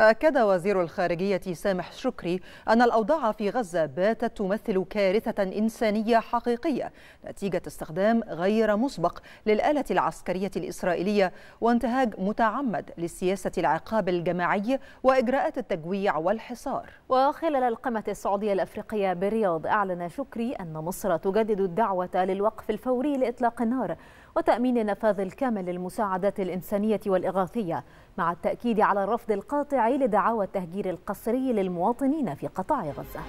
أكد وزير الخارجية سامح شكري أن الأوضاع في غزة باتت تمثل كارثة إنسانية حقيقية نتيجة استخدام غير مسبق للآلة العسكرية الإسرائيلية وانتهاج متعمد لسياسة العقاب الجماعي وإجراءات التجويع والحصار وخلال القمة السعودية الأفريقية بالرياض أعلن شكري أن مصر تجدد الدعوة للوقف الفوري لإطلاق النار وتأمين النفاذ الكامل للمساعدات الإنسانية والإغاثية مع التأكيد على الرفض القاطع لدعاوى التهجير القسري للمواطنين في قطاع غزة